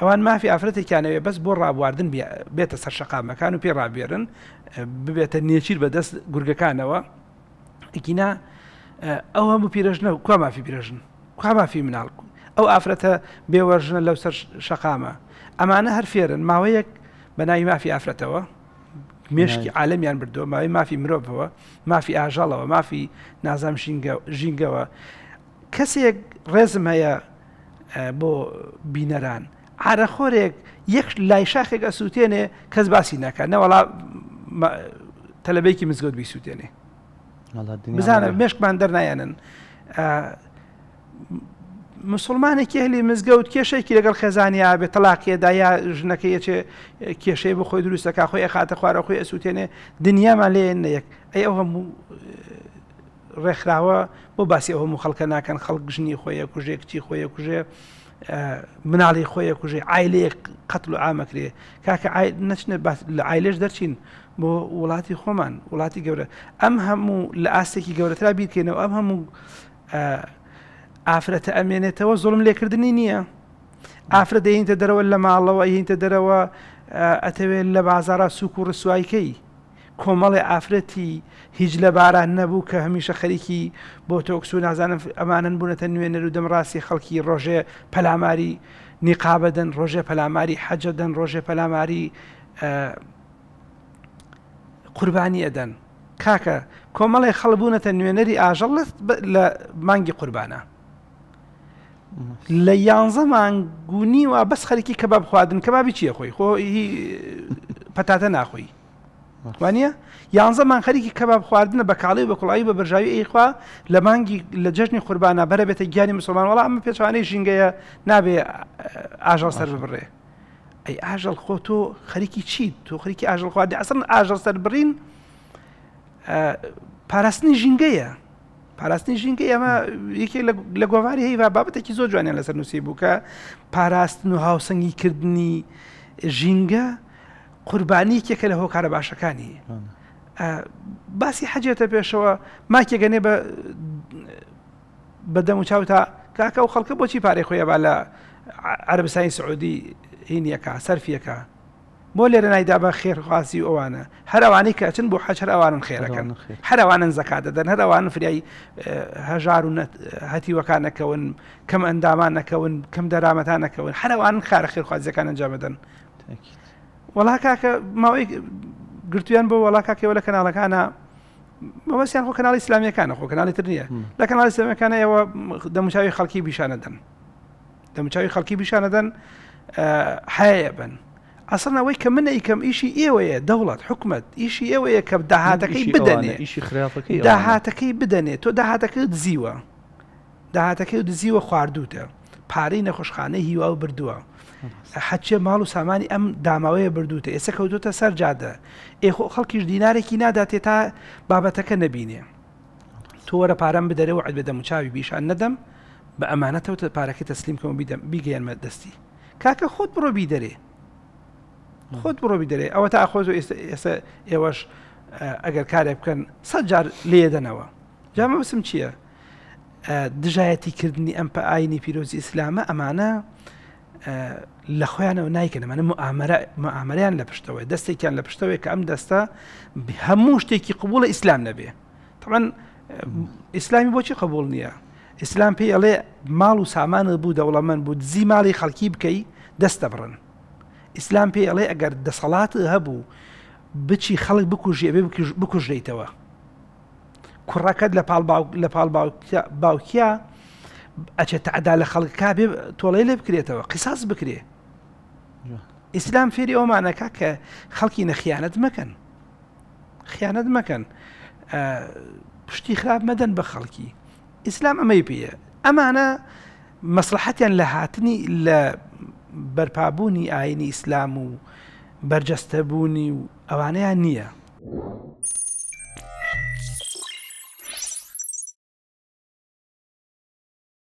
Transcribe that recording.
ئەوان مافی ئافرەتێکیانەوێ بەس بۆ ڕابواردن بێتە سەر شقامەکان و پێ ڕابێرن ببێتە نێچیر بەدەست گورگەکانەوە ئەکینا ئەو هەموو پیرژنە و کو مافی پیرژن کو مافی منالکو ئەو ئافرەتە بێوەژنە لەو سەر شقامە ئەمانە هەر فێرن ماوەیەک بەناوی مافی ئافرەتەوە مێشکی عالمیان بردووە ماوەی مافی مرۆڤەوە مافی ئاژاڵەوە مافی نازام ژینگەوە کەسێک ڕێزم هەیە بۆ بینەران عرەخۆرێک یەک لای شاخێک ئەسووتێنێ کەس باسی ناکە نەوەڵا تەلبەیەکی مزگەوت بیسووتێنێ بزانە مشکمان دەرنایەنن مسلمانێکی هەلی مزگەوت کێشێکی لەگەڵ خێزانیا بێت تەلاقیێدا یا ژنەکە یەکێ کێشەی بۆ خۆی دروستەکە خۆی ئەخاتە خوارە خۆی ئەسووتێنێ دنیامان لێن نەیەک ئەی ئەو هەموو ڕێکخراوە بۆ باسی ئەو هەموو خەڵکە ناکەن خەڵک ژنی خۆیە کوژێ کچی خۆیە کوژێ مناڵی خۆیە کوژێ ئایلەیەک قەت و ئامەکرێ کاکە نەچنە لە ئایلێش دەرچین بۆ وڵاتی خۆمان وڵاتی گەورە ئەم هەموو لە ئاستێکی گەورەترا بیرکەینەوە ئەم هەموو ئافرەتە ئەمێنێتەوە زۆڵم لێکردنی نییە ئافرەت دەینتە دەرەوە لە ماڵەوە هینتە دەرەوە ئەتەوێت لە بازارە سوک و ڕسوایکەی کۆمەڵی ئافرەتی هیچ لە باران نەبوو کە هەمیشە خەریکی بۆ تۆکسسو نازانم ئەمانن بوونەتە نوێنەر و دەمڕاستی خەڵکی ڕۆژێ پەلاماری نیقابەدەن ڕۆژێ پەلاماری حەجەدەن ڕۆژێ پەلاماری قوربانی ئەدەن کاکە کۆمەڵی خەڵبوونەتە نوێنەری ئاژەڵ لە مانگی قوربانە لە یانزە مانگونی و بەس خەرکی کە باب خواردن کە بابی چیە خۆی خۆ پەتاتە ناخۆی وانە یانزەمان خەریکی کەباب خواردنە بە کاڵی بە کوڵایی بە بەرژاوی ئەیخوا لە مانگی لە جژنی قوربانە بەرە بێتە گیانی مسلمان وڵام ئەمە پێچوانەی ژینگەیە نابێ ئاژەڵ سەر بڕێ ئەی ئاژەڵ خۆ تۆ خەریکی چیت تۆ خەریکی ئاژەڵ خواردی ئەسن ئاژەڵ سەر برین پاراستنی ژینگەیە پاراستنی ژینگە ئەمە یەکێک لە گۆواری هەیە بابەتێکی زۆر جوانیان لەسەر نووسی بووکە پاراستن و هاوسنگی کردنی ژینگە قوربانی کێکە لە هۆکارە باشەکانی باسی حەجێتە پێشەوە ماکێگەنێ بە بەدەم و چاو تا کاکە و خەڵکە بۆچی پارێ خۆیە با لە عربسانی سعودی هینیەکە سەرفیەکە بۆ لێرە نایدا بە خێرخوازی ئەوانە هەروانی کەچن بۆ حەچەر ئەوانن خێرەکەن هەروانن زەکاتدەدەن هەروانن فریایی هەژار و هەتیوەکان نەکەون کەم ئەندامان نەکەون کەم دەرامەتان نەکەون هەروانن خارە خێرخوازیەکان ئەنجام بدەن. وەڵا کاکە ماوەی گرتویان بۆ وەڵا کاکەوە لە کەناڵەکانە مەبەستیان خۆ کەناڵی اسلامیەکانە خۆ کەناڵی تر نییە لە کەناڵی سلامەکانە ئەوە دەموچاوی خەڵکی بیشانەدەن دەموچاوی خەڵکی بیشانەدەن حەیە بن ئەسن ئەوەی کە منە کەم ئیشی ئێوەیە دەوڵات حکومت ئیشی ئێوەیە کە داهاتەکەی بدەنێ داهاتەکەی بدەنێت تۆ داهاتەکەت زیوە داهاتەکەی دزیوە خواردوتە پارەی نەخۆشخانە هیوا و بردووە حچێ ماڵ و سامانی ئەم داماوەیە بردووتە ئێستا کەوتوتە سەر جادە ئێخۆ خەڵکیش دینارێکی ناداتێ تا بابەتەکە نەبینێ تۆ وەرە پارەم بدەرەوە عد بدەم و چاوی بیشان نەدەم بە ئەمانەتەوە پارەکە تەسلیم کەم بیدەم بیگەێنمە دەستی کاکە خۆت بڕۆ بی دەرێ خۆت بڕۆ بی دەرێ ئەوە تا ئاخۆز و ئێستا ئێوەش ئەگەر کارێ بکەن سەجار لێدەنەوە جامە بسم چییە؟ دژایەتیکردنی ئەم پە ئاینی پیرۆزی ئیسلامە ئەمانە لە خۆیانەوە نایکەنەمانە ئامەریان لە پشتەوەی دەستێکیان لە پشتەوەی کە ئەم دەستە هەموو شتێکی قوبولە ئیسلام نەبێ تەمان ئیسلامی بۆچی قبول نییە ئیسلام پێی ئەڵێ ماڵ و سامانە بوو دەوڵەمەند بوو دزی ماڵی خەڵکی بکەی دەستە بڕن ئیسلام پێی ئەڵێ ئەگەر دەسەڵات هەبوو بچی خەڵک بکوژێ بکوژیتەوە کوڕەکەت لە لە پاڵ باوکیا ئەچێت عدا لە خەڵک کابێ تۆڵی لێ بکرێتەوە قیساس بکرێ ئیسلام فێری ئەومانەکە کە خەڵکی نەخیانەت مەکەن خیانەت مەکەن پشتی خراپ مەدەن بە خەڵکی ئیسلام ئەمەی پێە ئەمانە مەسلحەتیان لە هاتنی لە بەرپابوونی ئاینی ئیسلام و بەرجەستەبوونی و ئەوانەیان نییە